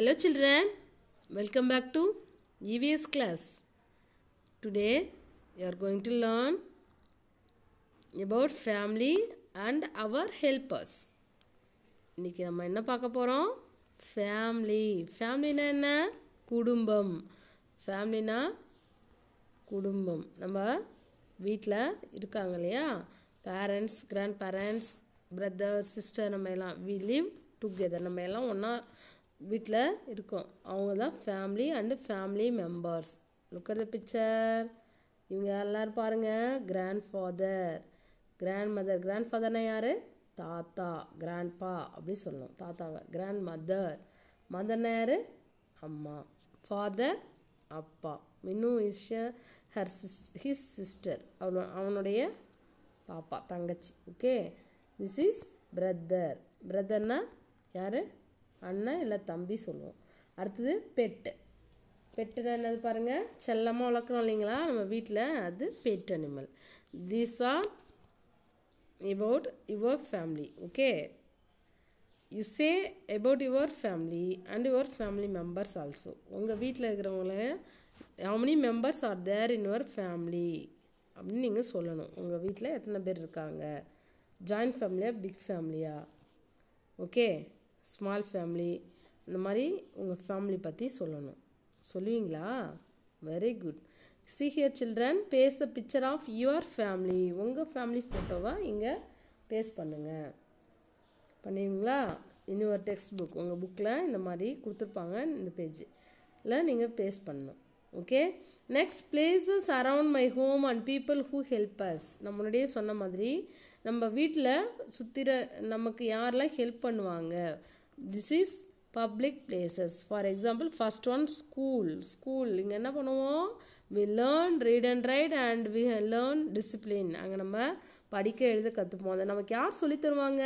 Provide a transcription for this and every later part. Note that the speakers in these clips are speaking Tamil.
Hello children welcome back to EVS e class. Today you are going to learn about family and our helpers. இன்றைக்கி நம்ம என்ன பார்க்க போகிறோம் ஃபேமிலி ஃபேமிலினா என்ன குடும்பம் ஃபேமிலினா குடும்பம் நம்ம வீட்டில் இருக்காங்க இல்லையா parents grandparents brother sister நம்ம எல்லாம் வி லிவ் டுகெதர் நம்ம எல்லாம் ஒன்றா வீட்டில் இருக்கோம் அவங்க தான் family and family members look at the picture இவங்க எல்லோரும் பாருங்கள் கிராண்ட் ஃபாதர் கிராண்ட் மதர் கிராண்ட் ஃபாதர்னா யார் தாத்தா கிராண்ட்பா அப்படி சொல்லணும் தாத்தாவை கிராண்ட் மதர் மதர்னா யார் அம்மா ஃபாதர் அப்பா இன்னும் is her sis his sister அவனோ அவனுடைய பாப்பா தங்கச்சி ஓகே திஸ் இஸ் பிரதர் பிரதர்னா யார் அண்ணன் இல்லை தம்பி சொல்லுவோம் அடுத்தது பெட்டு பெட்டுனா என்னது பாருங்கள் செல்லமாக வளர்க்குறோம் இல்லைங்களா நம்ம வீட்டில் அது pet animal these are about your family okay you say about your family and your family members also உங்கள் வீட்டில் இருக்கிறவங்கள how many members are there in your family அப்படின்னு நீங்கள் சொல்லணும் உங்கள் வீட்டில் எத்தனை பேர் இருக்காங்க ஜாயின்ட் ஃபேமிலியா பிக் ஃபேமிலியா ஓகே ஸ்மால் ஃபேமிலி இந்த மாதிரி உங்கள் ஃபேமிலி பற்றி சொல்லணும் சொல்லுவீங்களா very good see here children paste the picture of your family உங்கள் ஃபேமிலி ஃபோட்டோவை இங்கே பேஸ் பண்ணுங்கள் பண்ணுவீங்களா இன்னும் ஒரு டெக்ஸ்ட் புக் உங்கள் புக்கில் இந்த மாதிரி கொடுத்துருப்பாங்க இந்த பேஜில் நீங்கள் பேஸ் பண்ணணும் okay next places around my home and people who help us நம்ம முன்னாடியே சொன்ன மாதிரி நம்ம வீட்டில் சுற்றிற நமக்கு யாரெல்லாம் ஹெல்ப் பண்ணுவாங்க this is public places for example first one school school இங்கே என்ன பண்ணுவோம் we learn read and write and we learn discipline அங்கே நம்ம படிக்க எழுத கற்றுப்போம் அதை நமக்கு யார் சொல்லித்தருவாங்க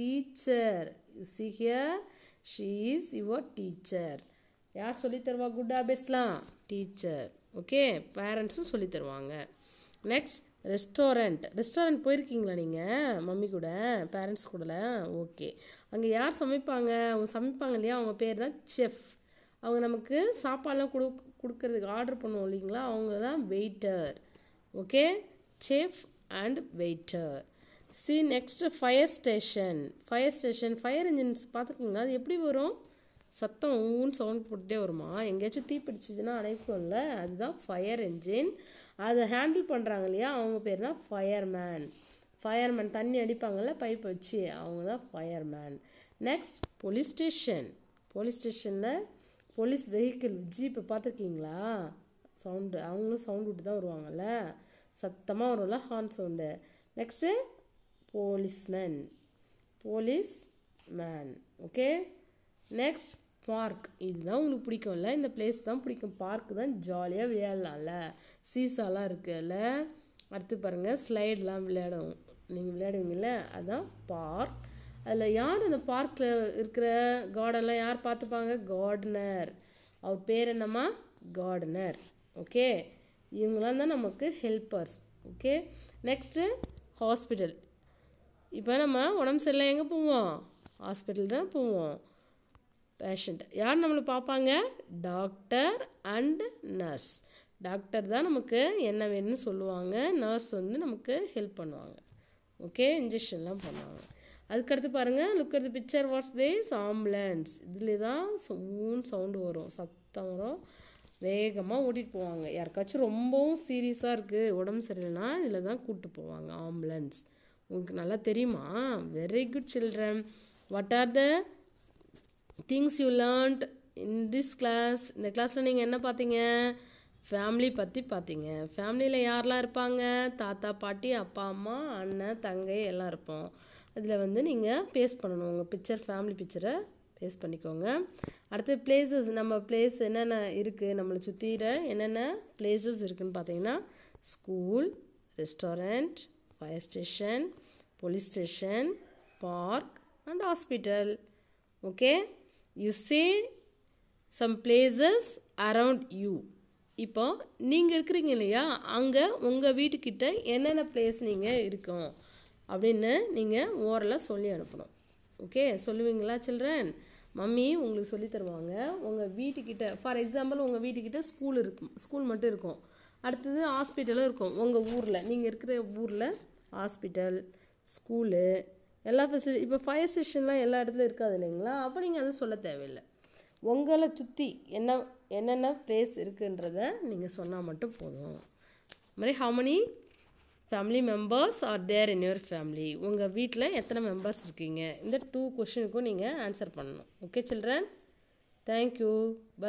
teacher you see here she is your teacher யார் சொல்லி தருவா குட் ஹேபிட்ஸ்லாம் டீச்சர் ஓகே பேரண்ட்ஸும் சொல்லி தருவாங்க நெக்ஸ்ட் ரெஸ்டாரண்ட் ரெஸ்டாரண்ட் போயிருக்கீங்களா நீங்கள் மம்மி கூட பேரண்ட்ஸ் கூடல ஓகே அங்கே யார் சமைப்பாங்க அவங்க சமைப்பாங்க இல்லையா அவங்க பேர் தான் செஃப் அவங்க நமக்கு சாப்பாடெலாம் கொடு கொடுக்கறதுக்கு ஆர்டர் பண்ணுவோம் இல்லைங்களா அவங்க தான் waiter okay chef and waiter see next fire station fire station fire engines பார்த்துக்கோங்க அது எப்படி வரும் சத்தம் ஊன்னு சவுண்ட் போட்டுகிட்டே வருமா எங்கேயாச்சும் தீ பிடிச்சிச்சின்னா அணைக்கும்ல அதுதான் ஃபயர் என்ஜின் அதை ஹேண்டில் பண்ணுறாங்க இல்லையா அவங்க பேர் தான் ஃபயர்மேன் ஃபயர்மேன் தண்ணி அடிப்பாங்கள்ல பைப் வச்சு அவங்க தான் fireman next police station police ஸ்டேஷனில் போலீஸ் வெஹிக்கிள் ஜீப்பை பார்த்துருக்கீங்களா சவுண்டு அவங்களும் சவுண்டு விட்டு தான் வருவாங்கள்ல சத்தமாக வரும்ல horn sound next policeman police man okay next park இதுதான் உங்களுக்கு பிடிக்கும்ல இந்த பிளேஸ் தான் பிடிக்கும் பார்க் தான் ஜாலியாக விளையாடலாம்ல சீசாலாம் இருக்குல்ல அடுத்து பாருங்கள் ஸ்லைடெலாம் விளையாடும் நீங்கள் விளையாடுவீங்கள்ல அதுதான் பார்க் அதில் யார் அந்த பார்க்கில் இருக்கிற கார்டன்லாம் யார் பார்த்துப்பாங்க கார்டனர் அவர் பேர் என்னம்மா கார்டனர் ஓகே இவங்களாம் தான் நமக்கு ஹெல்ப்பர்ஸ் ஓகே நெக்ஸ்ட்டு ஹாஸ்பிட்டல் இப்போ நம்ம உடம்பு சரியில்லை எங்கே போவோம் ஹாஸ்பிட்டல் தான் போவோம் பேஷண்ட் யார் நம்மளை பார்ப்பாங்க டாக்டர் அண்ட் நர்ஸ் டாக்டர் தான் நமக்கு என்ன வேணும்னு சொல்லுவாங்க நர்ஸ் வந்து நமக்கு ஹெல்ப் பண்ணுவாங்க ஓகே இன்ஜெக்ஷன்லாம் பண்ணுவாங்க அதுக்கடுத்து பாருங்கள் look at picture what's these ambulance இதில் தான் சவுன் சவுண்டு வரும் சத்தம் வரும் வேகமாக ஓட்டிகிட்டு போவாங்க யாருக்காச்சும் ரொம்பவும் சீரியஸாக இருக்குது உடம்பு சரியில்லைன்னா இதில் தான் கூப்பிட்டு போவாங்க ஆம்புலன்ஸ் உங்களுக்கு நல்லா தெரியுமா very good children what are the things you learned in this class இந்த கிளாஸில் நீங்கள் என்ன பார்த்தீங்க ஃபேமிலி பற்றி பார்த்தீங்க ஃபேமிலியில் யாரெல்லாம் இருப்பாங்க தாத்தா பாட்டி அப்பா அம்மா அண்ணன் தங்கை எல்லாம் இருப்போம் அதில் வந்து நீங்கள் பேஸ் பண்ணணும் உங்கள் பிக்சர் ஃபேமிலி பிக்சரை பேஸ் பண்ணிக்கோங்க அடுத்து பிளேசஸ் நம்ம பிளேஸ் என்னென்ன இருக்குது நம்மளை சுற்றிட என்னென்ன பிளேசஸ் இருக்குதுன்னு பார்த்தீங்கன்னா school restaurant fire station police station park and hospital okay you say some places around you இப்போ நீங்கள் இருக்கிறீங்க இல்லையா அங்கே உங்கள் வீட்டுக்கிட்ட என்னென்ன பிளேஸ் நீங்கள் இருக்கோம் அப்படின்னு நீங்கள் ஓரலாக சொல்லி அனுப்பணும் ஓகே சொல்லுவீங்களா சில்ட்ரன் மம்மி உங்களுக்கு சொல்லி தருவாங்க உங்கள் வீட்டுக்கிட்ட ஃபார் எக்ஸாம்பிள் உங்கள் வீட்டுக்கிட்ட ஸ்கூல் இருக்கும் ஸ்கூல் மட்டும் இருக்கும் அடுத்தது ஹாஸ்பிட்டலும் இருக்கும் உங்கள் ஊரில் நீங்கள் இருக்கிற ஊரில் ஹாஸ்பிட்டல் ஸ்கூலு எல்லா ஃபெசிலிட்டி இப்போ ஃபயர் ஸ்டேஷன்லாம் எல்லா இடத்துலையும் இருக்காது இல்லைங்களா அப்போ நீங்கள் அதை சொல்ல தேவையில்லை உங்களை சுற்றி என்ன என்னென்ன பிளேஸ் இருக்குன்றத நீங்கள் சொன்னால் மட்டும் போதும் மாதிரி how many family members are there in your family உங்கள் வீட்டில் எத்தனை மெம்பர்ஸ் இருக்கீங்க இந்த டூ கொஷினுக்கும் நீங்கள் ஆன்சர் பண்ணணும் ஓகே சில்ட்ரன் தேங்க்யூ பை